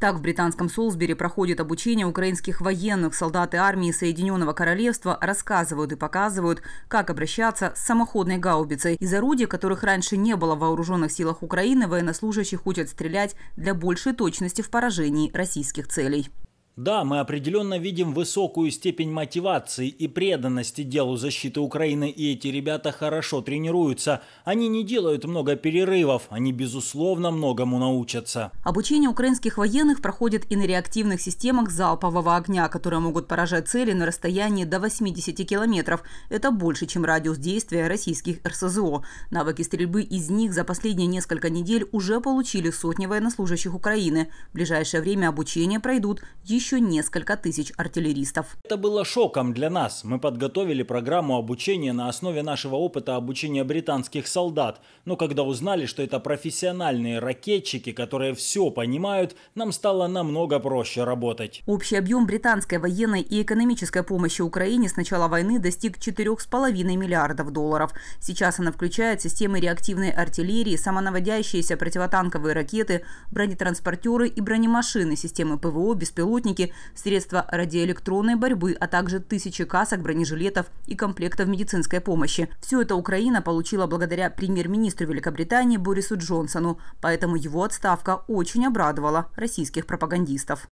Так в британском Солсбери проходит обучение украинских военных, Солдаты армии Соединенного Королевства рассказывают и показывают, как обращаться с самоходной гаубицей. Из орудий, которых раньше не было в вооруженных силах Украины, военнослужащих учат стрелять для большей точности в поражении российских целей. Да, мы определенно видим высокую степень мотивации и преданности делу защиты Украины, и эти ребята хорошо тренируются. Они не делают много перерывов, они, безусловно, многому научатся. Обучение украинских военных проходит и на реактивных системах залпового огня, которые могут поражать цели на расстоянии до 80 километров. Это больше, чем радиус действия российских РСЗО. Навыки стрельбы из них за последние несколько недель уже получили сотни военнослужащих Украины. В ближайшее время обучение пройдут еще еще несколько тысяч артиллеристов. Это было шоком для нас. Мы подготовили программу обучения на основе нашего опыта обучения британских солдат. Но когда узнали, что это профессиональные ракетчики, которые все понимают, нам стало намного проще работать. Общий объем британской военной и экономической помощи Украине с начала войны достиг 4,5 миллиардов долларов. Сейчас она включает системы реактивной артиллерии, самонаводящиеся противотанковые ракеты, бронетранспортеры и бронемашины, системы ПВО, беспилотники техники, средства радиоэлектронной борьбы, а также тысячи касок, бронежилетов и комплектов медицинской помощи. Все это Украина получила благодаря премьер-министру Великобритании Борису Джонсону, поэтому его отставка очень обрадовала российских пропагандистов.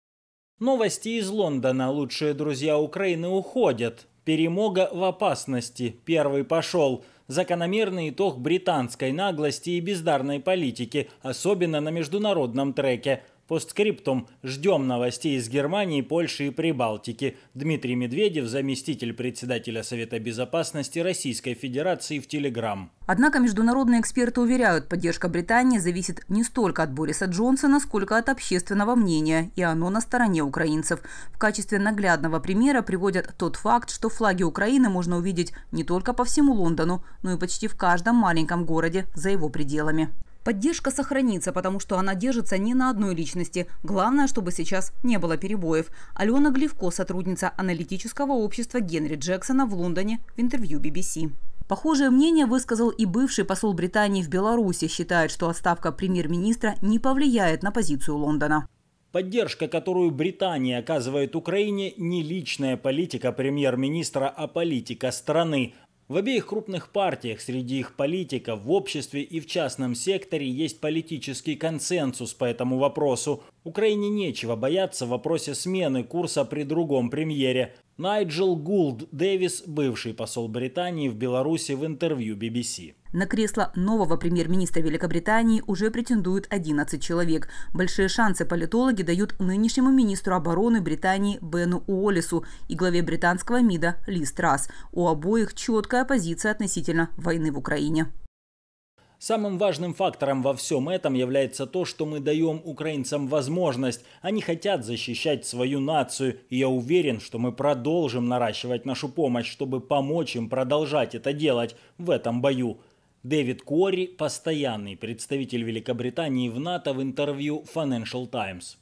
Новости из Лондона. Лучшие друзья Украины уходят. Перемога в опасности. Первый пошел. Закономерный итог британской наглости и бездарной политики, особенно на международном треке – Постскриптум. Ждем новостей из Германии, Польши и Прибалтики. Дмитрий Медведев, заместитель председателя Совета Безопасности Российской Федерации в Телеграм. Однако международные эксперты уверяют, поддержка Британии зависит не столько от Бориса Джонсона, сколько от общественного мнения, и оно на стороне украинцев. В качестве наглядного примера приводят тот факт, что флаги Украины можно увидеть не только по всему Лондону, но и почти в каждом маленьком городе за его пределами. Поддержка сохранится, потому что она держится не на одной личности. Главное, чтобы сейчас не было перебоев. Алена Глевко, сотрудница аналитического общества Генри Джексона в Лондоне в интервью BBC. Похожее мнение высказал и бывший посол Британии в Беларуси, считает, что отставка премьер-министра не повлияет на позицию Лондона. Поддержка, которую Британия оказывает Украине, не личная политика премьер-министра, а политика страны. В обеих крупных партиях среди их политиков в обществе и в частном секторе есть политический консенсус по этому вопросу. Украине нечего бояться в вопросе смены курса при другом премьере. Найджел Гулд Дэвис, бывший посол Британии в Беларуси в интервью BBC. На кресло нового премьер-министра Великобритании уже претендуют 11 человек. Большие шансы политологи дают нынешнему министру обороны Британии Бену Уоллису и главе британского МИДа Ли Страс. У обоих четкая позиция относительно войны в Украине. Самым важным фактором во всем этом является то, что мы даем украинцам возможность. Они хотят защищать свою нацию, и я уверен, что мы продолжим наращивать нашу помощь, чтобы помочь им продолжать это делать в этом бою. Дэвид Кори, постоянный представитель Великобритании в НАТО в интервью Financial Times.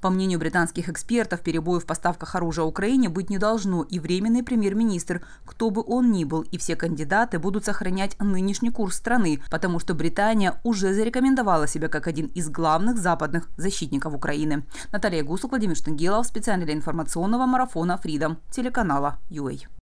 По мнению британских экспертов, перебоев в поставках оружия Украине быть не должно, и временный премьер-министр, кто бы он ни был, и все кандидаты будут сохранять нынешний курс страны, потому что Британия уже зарекомендовала себя как один из главных западных защитников Украины. Наталья Гусок, Владимир Штангелов, специально для информационного марафона «Фридом» телеканала «Юэй».